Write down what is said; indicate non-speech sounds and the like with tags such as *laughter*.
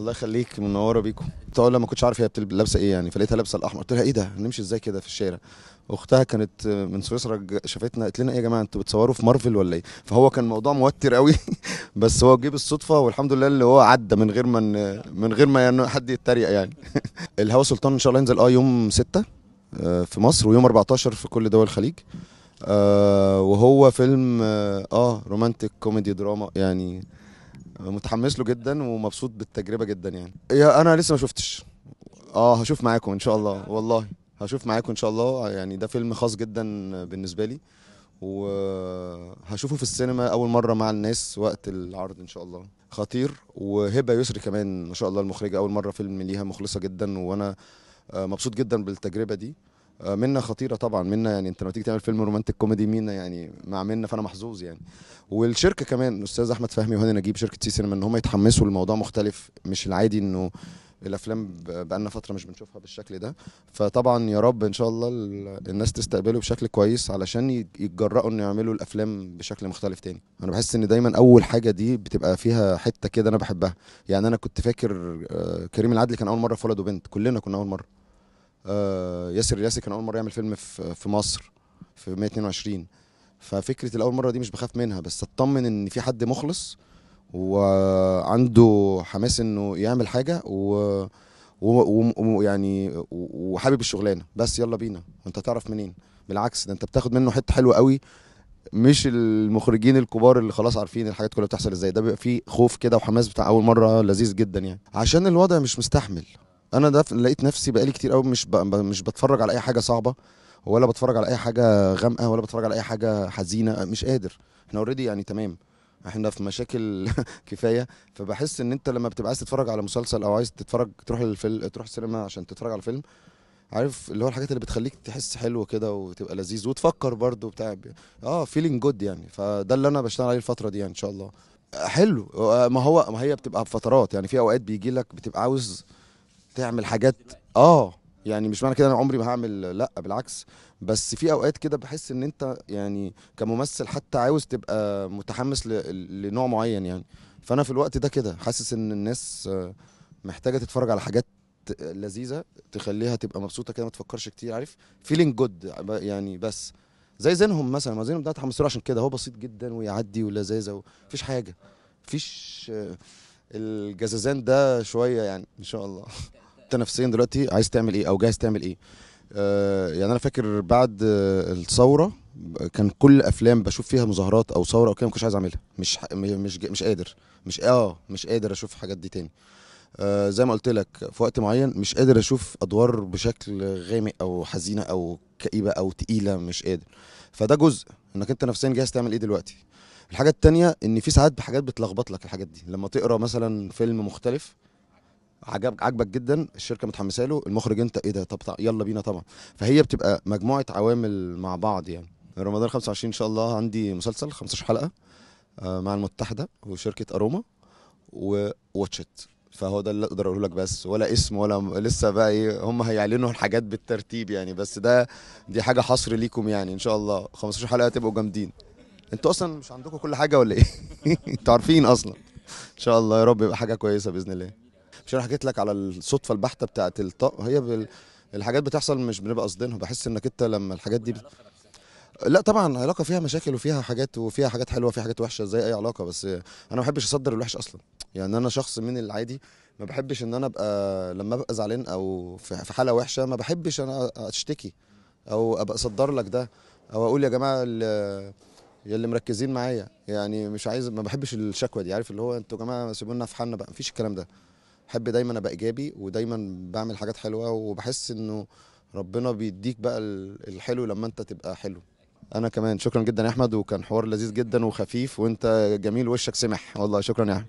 الله يخليك منوره بيكم طول ما كنتش عارف هي لابسه ايه يعني فلقيتها لابسه الاحمر قلت لها ايه ده نمشي ازاي كده في الشارع اختها كانت من سويسرا شافتنا قالت لنا ايه يا جماعه انتوا بتصوروا في مارفل ولا ايه فهو كان موضوع موتر قوي *laughs* بس هو جه بالصدفه والحمد لله اللي هو عدى من غير ما من غير ما يعني حد يتريق يعني *laughs* الهوا سلطان ان شاء الله ينزل اه يوم 6 آه، في مصر ويوم 14 في كل دول الخليج آه، وهو فيلم آه،, اه رومانتك كوميدي دراما يعني متحمس له جدا ومبسوط بالتجربه جدا يعني انا لسه ما شفتش اه هشوف معاكم ان شاء الله والله هشوف معاكم ان شاء الله يعني ده فيلم خاص جدا بالنسبه لي وهشوفه في السينما اول مره مع الناس وقت العرض ان شاء الله خطير وهبه يسري كمان ما شاء الله المخرجه اول مره فيلم ليها مخلصه جدا وانا آه، مبسوط جدا بالتجربه دي آه، منا خطيره طبعا منا يعني انت لما تيجي تعمل فيلم رومانتك كوميدي منا يعني مع منا فانا محظوظ يعني والشركه كمان الاستاذ احمد فهمي وهاني نجيب شركه سي سينما ان هم يتحمسوا لموضوع مختلف مش العادي انه الافلام بقالنا فتره مش بنشوفها بالشكل ده فطبعا يا رب ان شاء الله الناس تستقبله بشكل كويس علشان يتجرأوا انه يعملوا الافلام بشكل مختلف تاني انا بحس ان دايما اول حاجه دي بتبقى فيها حته كده انا بحبها يعني انا كنت فاكر آه، كريم العدلي كان اول مره في ولد وبنت كلنا كنا اول مره آه، ياسر الياسي كان اول مره يعمل فيلم في في مصر في 122 ففكره الاول مره دي مش بخاف منها بس اطمن ان في حد مخلص وعنده حماس انه يعمل حاجه و ويعني وحابب الشغلانه بس يلا بينا انت تعرف منين بالعكس ده انت بتاخد منه حته حلوه قوي مش المخرجين الكبار اللي خلاص عارفين الحاجات كلها بتحصل ازاي ده بيبقى فيه خوف كده وحماس بتاع اول مره لذيذ جدا يعني عشان الوضع مش مستحمل انا ده لقيت نفسي بقالي كتير قوي مش مش بتفرج على اي حاجه صعبه ولا بتفرج على اي حاجه غامقه ولا بتفرج على اي حاجه حزينه مش قادر احنا اوريدي يعني تمام احنا في مشاكل *laughs* كفايه فبحس ان انت لما بتبقى عايز تتفرج على مسلسل او عايز تتفرج تروح للفيلم تروح السينما عشان تتفرج على فيلم عارف اللي هو الحاجات اللي بتخليك تحس حلو كده وتبقى لذيذ وتفكر برضه بتاع اه فيلينج جود يعني فده اللي انا بشتغل عليه الفتره دي يعني ان شاء الله حلو آه، ما هو ما هي بتبقى بفترات يعني في اوقات بيجي لك بتبقى عاوز تعمل حاجات اه يعني مش معنى كده انا عمري ما هعمل لا بالعكس بس في اوقات كده بحس ان انت يعني كممثل حتى عاوز تبقى متحمس لنوع معين يعني فانا في الوقت ده كده حاسس ان الناس محتاجه تتفرج على حاجات لذيذه تخليها تبقى مبسوطه كده ما تفكرش كتير عارف فيلينج جود يعني بس زي زينهم مثلا ما زينهم ده اتحمس له عشان كده هو بسيط جدا ويعدي ولذاذه ومفيش حاجه مفيش الجزازان ده شويه يعني ان شاء الله انت نفسيا دلوقتي عايز تعمل ايه او جاهز تعمل ايه آه، يعني انا فاكر بعد الثوره كان كل افلام بشوف فيها مظاهرات او ثوره او كده ما كنتش عايز اعملها مش مش مش قادر مش اه مش قادر اشوف الحاجات دي تاني آه، زي ما قلت لك في وقت معين مش قادر اشوف ادوار بشكل غامق او حزينه او كئيبه او تقيله مش قادر فده جزء انك انت نفسيا جاهز تعمل ايه دلوقتي الحاجه التانية ان في ساعات حاجات بتلخبط لك الحاجات دي لما تقرا مثلا فيلم مختلف عجب عجبك جدا الشركه متحمسه له المخرج انت ايه ده طب يلا بينا طبعا فهي بتبقى مجموعه عوامل مع بعض يعني رمضان 25 ان شاء الله عندي مسلسل 15 حلقه آه، مع المتحده وشركه اروما وواتشت فهو ده اللي اقدر اقوله لك بس ولا اسم ولا لسه بقى ايه هم هيعلنوا الحاجات بالترتيب يعني بس ده دي حاجه حصر ليكم يعني ان شاء الله 15 حلقه تبقوا جامدين انتوا اصلا مش عندكم كل حاجه ولا ايه *laughs* انتوا عارفين اصلا ان شاء الله يا رب يبقى حاجه كويسه باذن الله مش انا حكيت لك على الصدفه البحته بتاعه الطق هي بال... الحاجات بتحصل مش بنبقى قصدينها بحس انك انت لما الحاجات دي بت... لا طبعا علاقه فيها مشاكل وفيها حاجات وفيها حاجات حلوه وفيها حاجات وحشه زي اي علاقه بس انا ما بحبش اصدر الوحش اصلا يعني انا شخص من العادي ما بحبش ان انا ابقى لما ابقى زعلان او في حاله وحشه ما بحبش انا اشتكي او ابقى اصدر لك ده او اقول يا جماعه يلي مركزين معايا يعني مش عايز ما بحبش الشكوى دي عارف اللي هو انتوا يا جماعه سيبوا لنا في حالنا بقى مفيش الكلام ده بحب دايما ابقى ايجابي ودايما بعمل حاجات حلوه وبحس انه ربنا بيديك بقى الحلو لما انت تبقى حلو انا كمان شكرا جدا يا احمد وكان حوار لذيذ جدا وخفيف وانت جميل وشك سمح والله شكرا يا احمد